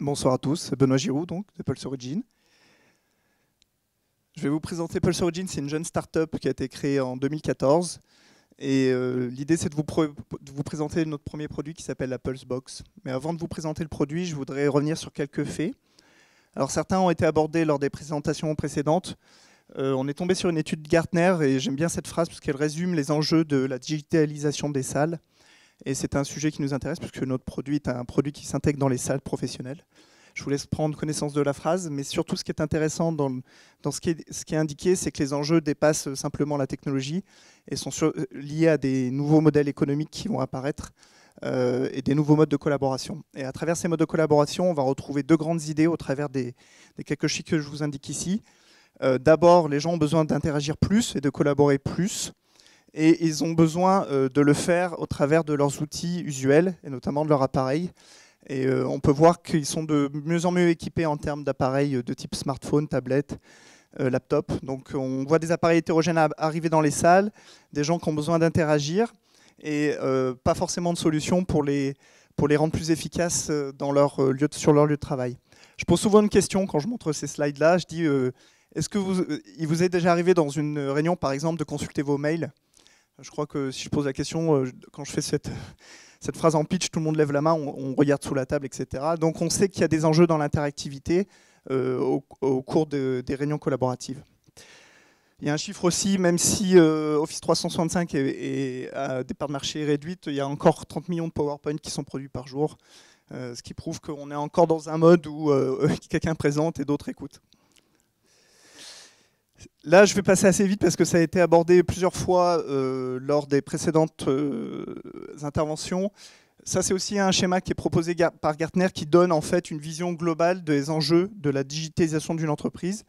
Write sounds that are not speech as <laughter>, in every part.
Bonsoir, à tous, Benoît Giroud donc, de Pulse Origin. Je vais vous présenter Pulse Origin, c'est une jeune start-up qui a été créée en 2014. Et euh, l'idée, c'est de, vous, présenter notre premier produit qui s'appelle la Pulse Box. Mais avant de vous présenter le produit, je voudrais revenir sur quelques faits. Alors certains ont été abordés lors des présentations précédentes. Euh, on est tombé sur une étude de Gartner et j'aime bien cette phrase parce qu'elle résume les enjeux de la digitalisation des salles. Et c'est un sujet qui nous intéresse puisque notre produit est un produit qui s'intègre dans les salles professionnelles. Je vous laisse prendre connaissance de la phrase, mais surtout ce qui est intéressant dans, dans ce, qui est, ce, qui est, indiqué, c'est que les enjeux dépassent simplement la technologie et sont liés à des nouveaux modèles économiques qui vont apparaître euh, et des nouveaux modes de collaboration. Et à travers ces modes de collaboration, on va retrouver deux grandes idées au travers des, quelques chiffres que je vous indique ici. Euh, d'abord, les gens ont besoin d'interagir plus et de collaborer plus et ils ont besoin euh, de le faire au travers de leurs outils usuels, et notamment de leur appareil. Et euh, on peut voir qu'ils sont de mieux en mieux équipés en termes d'appareils de type smartphone, tablette, euh, laptop. Donc on voit des appareils hétérogènes arriver dans les salles, des gens qui ont besoin d'interagir et pas forcément de solution pour les, pour les rendre plus efficaces dans leur lieu sur leur lieu de travail. Je pose souvent une question quand je montre ces slides-là. Je dis, est-ce que vous, vous est déjà arrivé dans une réunion, par exemple, de consulter vos mails je crois que si je pose la question, euh, quand je fais <laughs> cette, phrase en pitch, tout le monde lève la main, on, regarde sous la table, etc. Donc on sait qu'il y a des enjeux dans l'interactivité euh, au, cours des réunions collaboratives. Il y a un chiffre aussi, même si euh, Office 365 est, est, a des parts de marché réduites, il y a encore 30 millions de PowerPoint qui sont produits par jour, ce qui prouve qu'on est encore dans un mode où <laughs> quelqu'un présente et d'autres écoutent. Là, je vais passer assez vite parce que ça a été abordé plusieurs fois euh, lors des précédentes euh, interventions. Ça, c'est aussi un schéma qui est proposé par Gartner qui donne en fait une vision globale des enjeux de la digitalisation d'une entreprise.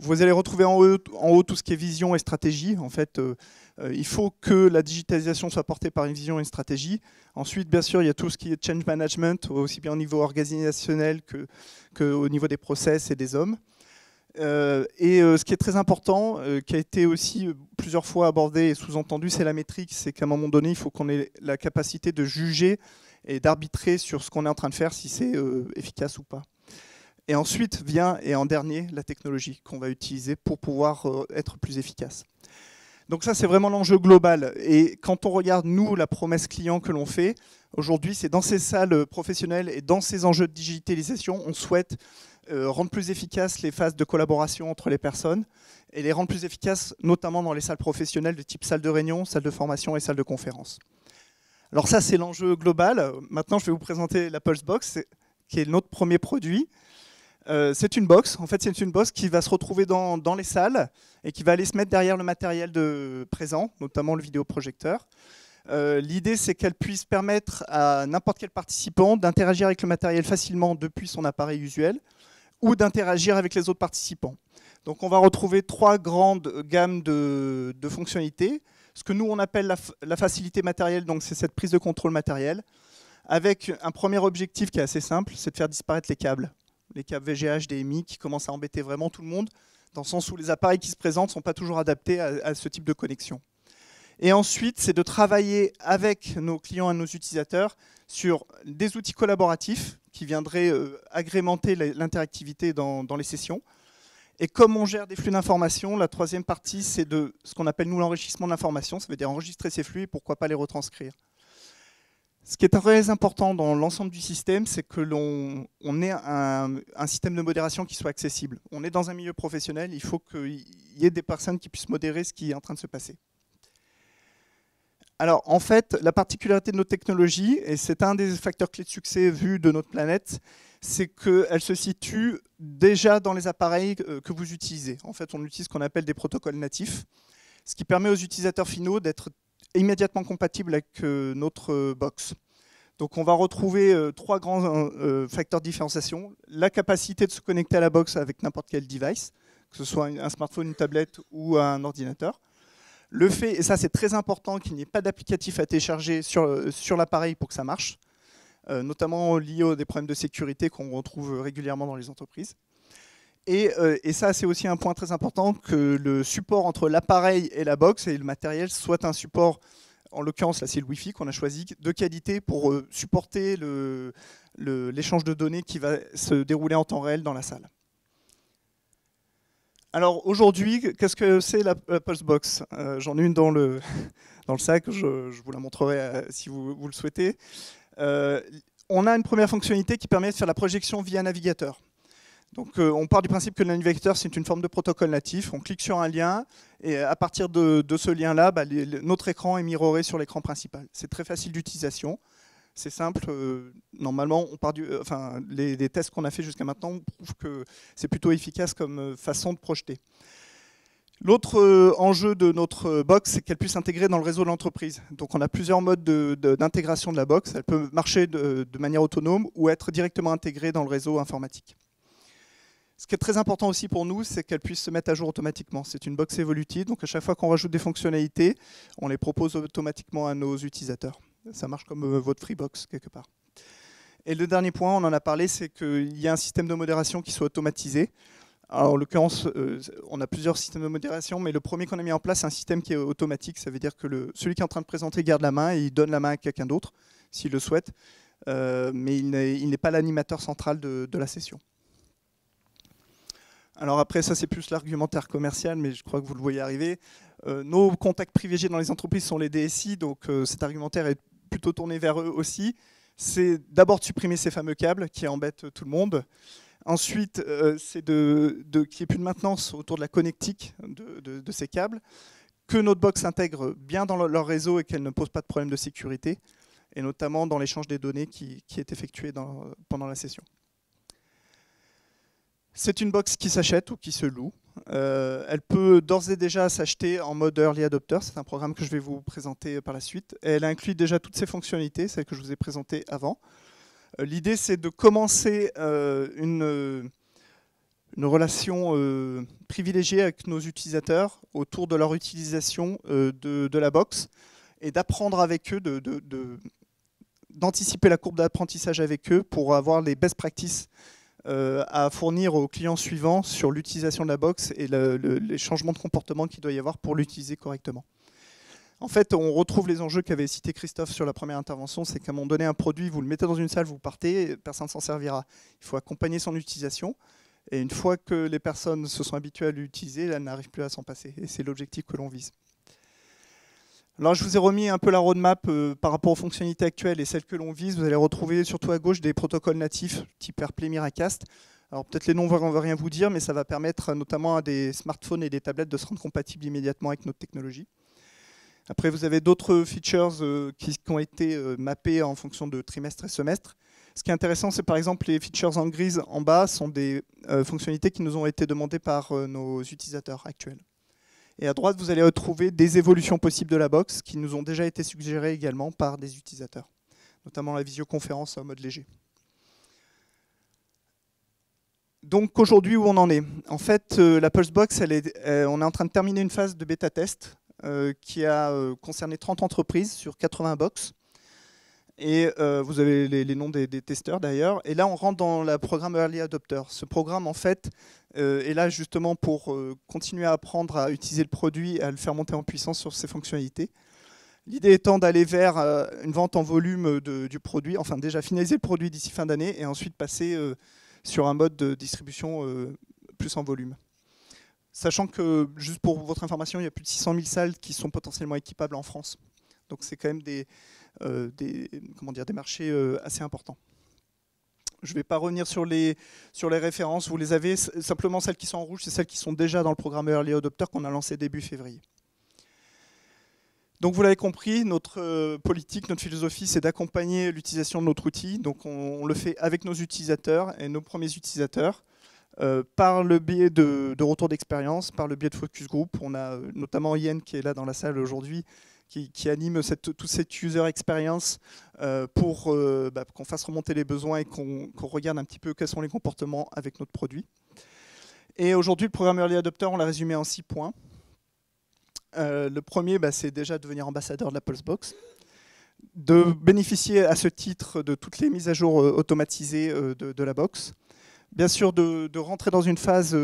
Vous allez retrouver en haut, en haut, tout ce qui est vision et stratégie. En fait, euh, il faut que la digitalisation soit portée par une vision et une stratégie. Ensuite, bien sûr, il y a tout ce qui est change management, aussi bien au niveau organisationnel qu'au que niveau des process et des hommes. Euh, et euh, ce qui est très important, euh, qui a été aussi plusieurs fois abordé et sous-entendu, c'est la métrique. C'est qu'à un moment donné, il faut qu'on ait la capacité de juger et d'arbitrer sur ce qu'on est en train de faire, si c'est efficace ou pas. Et ensuite vient, et en dernier, la technologie qu'on va utiliser pour pouvoir être plus efficace. Donc ça, c'est vraiment l'enjeu global. Et quand on regarde, nous, la promesse client que l'on fait, aujourd'hui, c'est dans ces salles professionnelles et dans ces enjeux de digitalisation, on souhaite euh, rendre plus efficaces les phases de collaboration entre les personnes et les rendre plus efficaces notamment dans les salles professionnelles de type salle de réunion, salle de formation et salle de conférence. Alors ça, c'est l'enjeu global. Maintenant, je vais vous présenter la Pulse Box, qui est notre premier produit. Euh, c'est une box, en fait c'est une box qui va se retrouver dans, les salles et qui va aller se mettre derrière le matériel de présent, notamment le vidéoprojecteur. Euh, l'idée c'est qu'elle puisse permettre à n'importe quel participant d'interagir avec le matériel facilement depuis son appareil usuel, ou d'interagir avec les autres participants. Donc on va retrouver trois grandes gammes de, fonctionnalités. Ce que nous on appelle la, facilité matérielle, donc c'est cette prise de contrôle matérielle, avec un premier objectif qui est assez simple, c'est de faire disparaître les câbles, les câbles VGH, DMI, qui commencent à embêter vraiment tout le monde, dans le sens où les appareils qui se présentent ne sont pas toujours adaptés à, à ce type de connexion. Et ensuite, c'est de travailler avec nos clients et nos utilisateurs sur des outils collaboratifs qui viendraient euh, agrémenter l'interactivité dans, les sessions. Et comme on gère des flux d'informations, la troisième partie, c'est de ce qu'on appelle nous l'enrichissement de l'information, ça veut dire enregistrer ces flux et pourquoi pas les retranscrire. Ce qui est très important dans l'ensemble du système, c'est que l'on on ait un, système de modération qui soit accessible. On est dans un milieu professionnel, il faut qu'il y ait des personnes qui puissent modérer ce qui est en train de se passer. Alors en fait, la particularité de nos technologies, et c'est un des facteurs clés de succès vu de notre planète, c'est qu'elle se situe déjà dans les appareils euh, que vous utilisez. En fait, on utilise ce qu'on appelle des protocoles natifs, ce qui permet aux utilisateurs finaux d'être immédiatement compatibles avec euh, notre euh, box. Donc on va retrouver trois grands facteurs de différenciation. La capacité de se connecter à la box avec n'importe quel device, que ce soit un smartphone, une tablette ou un ordinateur. Le fait, et ça c'est très important, qu'il n'y ait pas d'applicatif à télécharger sur, euh, sur l'appareil pour que ça marche, euh, notamment lié aux des problèmes de sécurité qu'on retrouve régulièrement dans les entreprises. Euh, et, ça c'est aussi un point très important, que le support entre l'appareil et la box et le matériel soit un support, en l'occurrence là c'est le Wi-Fi qu'on a choisi, de qualité pour supporter l'échange de données qui va se dérouler en temps réel dans la salle. Alors aujourd'hui, qu'est-ce que c'est la, Pulsebox euh, J'en ai une dans le, <laughs> dans le sac, je, vous la montrerai euh, si vous, vous, le souhaitez. Euh, on a une première fonctionnalité qui permet de faire la projection via navigateur. Donc on part du principe que le navigateur c'est une forme de protocole natif, on clique sur un lien et à partir de, de ce lien-là, bah, notre écran est mirroré sur l'écran principal. C'est très facile d'utilisation. C'est simple. Euh, normalement, on part du, euh, enfin, les, tests qu'on a fait jusqu'à maintenant prouvent que c'est plutôt efficace comme euh, façon de projeter. L'autre enjeu de notre box, c'est qu'elle puisse s'intégrer dans le réseau de l'entreprise. Donc on a plusieurs modes d'intégration de, la box. Elle peut marcher de, manière autonome ou être directement intégrée dans le réseau informatique. Ce qui est très important aussi pour nous, c'est qu'elle puisse se mettre à jour automatiquement. C'est une box évolutive, donc à chaque fois qu'on rajoute des fonctionnalités, on les propose automatiquement à nos utilisateurs. Ça marche comme euh, votre Freebox quelque part. Et le dernier point, on en a parlé, c'est qu'il y a un système de modération qui soit automatisé. Alors, en l'occurrence, euh, on a plusieurs systèmes de modération, mais le premier qu'on a mis en place, c'est un système qui est automatique. Ça veut dire que celui qui est en train de présenter garde la main et il donne la main à quelqu'un d'autre, s'il le souhaite, euh, mais il n'est pas l'animateur central de, la session. Alors après, ça c'est plus l'argumentaire commercial, mais je crois que vous le voyez arriver. nos contacts privilégiés dans les entreprises sont les DSI, donc cet argumentaire est plutôt tourner vers eux aussi, c'est d'abord de supprimer ces fameux câbles qui embêtent tout le monde. Ensuite, euh, c'est de, qu'il n'y ait plus de maintenance autour de la connectique de, ces câbles, que notre box s'intègre bien dans leur réseau et qu'elle ne pose pas de problème de sécurité, et notamment dans l'échange des données qui, est effectué pendant la session. C'est une box qui s'achète ou qui se loue. Euh, elle peut d'ores et déjà s'acheter en mode early adopter. C'est un programme que je vais vous présenter par la suite. elle inclut déjà toutes ses fonctionnalités, celles que je vous ai présentées avant. Euh, l'idée, c'est de commencer euh, une, une, relation privilégiée avec nos utilisateurs autour de leur utilisation de, la box et d'apprendre avec eux, d'anticiper la courbe d'apprentissage avec eux pour avoir les best practices euh, à fournir aux clients suivants sur l'utilisation de la box et les changements de comportement qu'il doit y avoir pour l'utiliser correctement. En fait, on retrouve les enjeux qu'avait cité Christophe sur la première intervention, c'est qu'à un moment donné, un produit, vous le mettez dans une salle, vous partez, personne ne s'en servira. Il faut accompagner son utilisation. Et une fois que les personnes se sont habituées à l'utiliser, elles n'arrivent plus à s'en passer. Et c'est l'objectif que l'on vise. Alors je vous ai remis un peu la roadmap euh, par rapport aux fonctionnalités actuelles et celles que l'on vise. Vous allez retrouver surtout à gauche des protocoles natifs type AirPlay Miracast. Alors peut-être les noms ne vont rien vous dire, mais ça va permettre notamment à des smartphones et des tablettes de se rendre compatibles immédiatement avec notre technologie. Après, vous avez d'autres features euh, qui, ont été euh, mappées en fonction de trimestre et semestre. Ce qui est intéressant, c'est par exemple les features en grise en bas sont des fonctionnalités qui nous ont été demandées par nos utilisateurs actuels. Et à droite, vous allez retrouver des évolutions possibles de la box qui nous ont déjà été suggérées également par des utilisateurs, notamment la visioconférence en mode léger. Donc aujourd'hui, où on en est En fait, euh, la Pulse elle euh, on est en train de terminer une phase de bêta test euh, qui a concerné 30 entreprises sur 80 box. Et euh, vous avez les, noms des, testeurs d'ailleurs. Et là, on rentre dans le programme Early Adopter. Ce programme, en fait, euh, est là justement pour euh, continuer à apprendre à utiliser le produit, à le faire monter en puissance sur ses fonctionnalités. L'idée étant d'aller vers une vente en volume du produit, enfin déjà finaliser le produit d'ici fin d'année et ensuite passer sur un mode de distribution plus en volume. Sachant que, juste pour votre information, il y a plus de 600 000 salles qui sont potentiellement équipables en France. Donc c'est quand même des, euh, des, comment dire, des marchés euh, assez importants. Je ne vais pas revenir sur les, sur les références, vous les avez, simplement celles qui sont en rouge, c'est celles qui sont déjà dans le programme Early Adopter qu'on a lancé début février. Donc vous l'avez compris, notre euh, politique, notre philosophie, c'est d'accompagner l'utilisation de notre outil. Donc on, le fait avec nos utilisateurs et nos premiers utilisateurs. par le biais de, de retours d'expérience, par le biais de focus group. On a notamment Ian qui est là dans la salle aujourd'hui, qui, anime cette, toute cette user experience euh, pour euh, bah, qu'on fasse remonter les besoins et qu'on regarde un petit peu quels sont les comportements avec notre produit. Et aujourd'hui, le programme Early Adopter, on l'a résumé en six points. Euh, le premier, bah, c'est déjà devenir ambassadeur de la Pulse Box. de bénéficier à ce titre de toutes les mises à jour automatisées de, la box, bien sûr de, de rentrer dans une phase,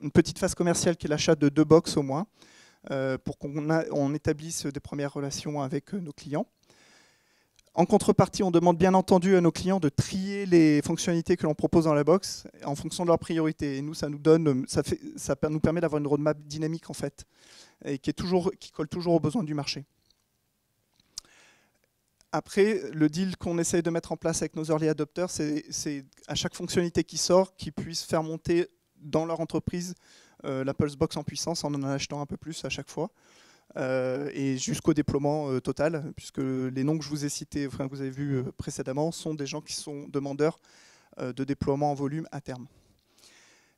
une petite phase commerciale qui est l'achat de deux box au moins, euh, pour qu'on établisse des premières relations avec euh, nos clients. En contrepartie, on demande bien entendu à nos clients de trier les fonctionnalités que l'on propose dans la box en fonction de leurs priorités. Et nous, ça nous donne, ça, nous permet d'avoir une roadmap dynamique en fait, et qui, est toujours, qui colle toujours aux besoins du marché. Après, le deal qu'on essaye de mettre en place avec nos early adopters, c'est à chaque fonctionnalité qui sort, qu'ils puissent faire monter dans leur entreprise euh, la Pulse Box en puissance en en achetant un peu plus à chaque fois. Euh, et jusqu'au déploiement euh, total, puisque les noms que je vous ai cités, enfin, que vous avez vus précédemment, sont des gens qui sont demandeurs de déploiement en volume à terme.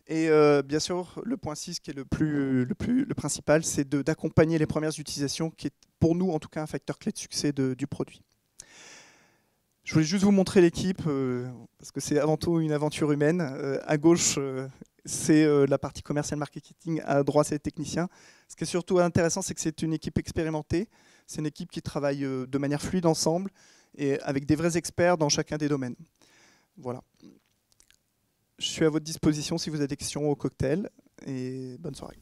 Et bien sûr, le point 6 qui est le, plus, le, plus, le principal, c'est d'accompagner les premières utilisations, qui est pour nous en tout cas un facteur clé de succès du produit. Je voulais juste vous montrer l'équipe, euh, parce que c'est avant tout une aventure humaine. Euh, à gauche, euh, c'est la partie commerciale marketing, à droite, c'est les techniciens. Ce qui est surtout intéressant, c'est que c'est une équipe expérimentée. C'est une équipe qui travaille de manière fluide ensemble et avec des vrais experts dans chacun des domaines. Voilà. Je suis à votre disposition si vous avez des questions au cocktail. Et bonne soirée.